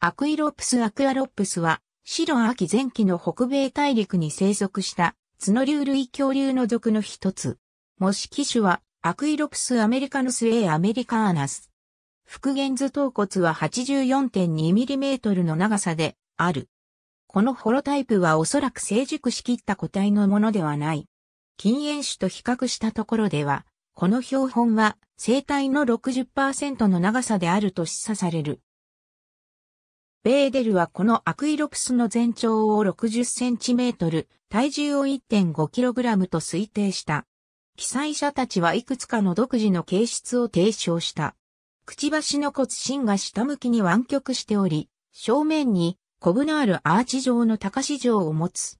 アクイロプス・アクアロプスは、白秋前期の北米大陸に生息した、角竜類恐竜の属の一つ。模式種は、アクイロプス・アメリカヌス A アメリカーナス。復元図頭骨は 84.2mm の長さで、ある。このホロタイプはおそらく成熟しきった個体のものではない。禁煙種と比較したところでは、この標本は、生体の60%の長さであると示唆される。ベーデルはこのアクイロプスの全長を6 0センチメートル、体重を 1.5kg と推定した。記載者たちはいくつかの独自の形質を提唱した。くちばしの骨芯が下向きに湾曲しており、正面にコブのあるアーチ状の高市状を持つ。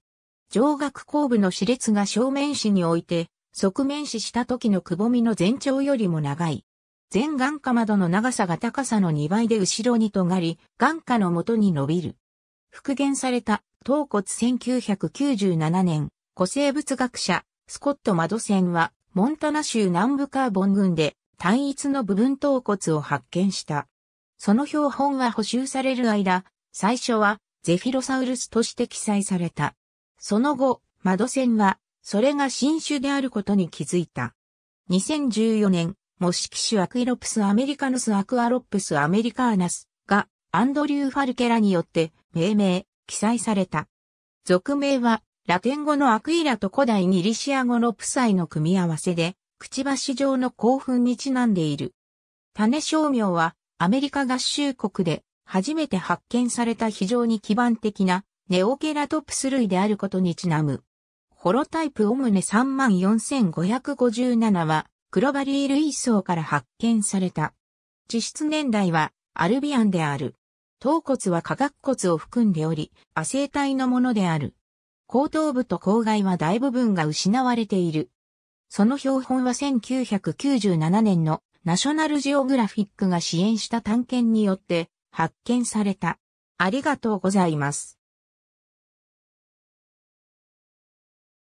上顎後部の歯列が正面歯において、側面歯した時のくぼみの全長よりも長い。前眼下窓の長さが高さの2倍で後ろに尖り、眼下の元に伸びる。復元された、頭骨1997年、古生物学者、スコット・マドセンは、モンタナ州南部カーボン郡で、単一の部分頭骨を発見した。その標本は補修される間、最初は、ゼフィロサウルスとして記載された。その後、マドセンは、それが新種であることに気づいた。2014年、モシキシュアクイロプスアメリカヌスアクアロプスアメリカーナスがアンドリュー・ファルケラによって命名、記載された。俗名はラテン語のアクイラと古代ギリシア語のプサイの組み合わせで、くちばし状の興奮にちなんでいる。種商名はアメリカ合衆国で初めて発見された非常に基盤的なネオケラトプス類であることにちなむ。ホロタイプオムネ34557はクロバリール一層から発見された。地質年代はアルビアンである。頭骨は化学骨を含んでおり、亜生体のものである。後頭部と口外は大部分が失われている。その標本は1997年のナショナルジオグラフィックが支援した探検によって発見された。ありがとうございます。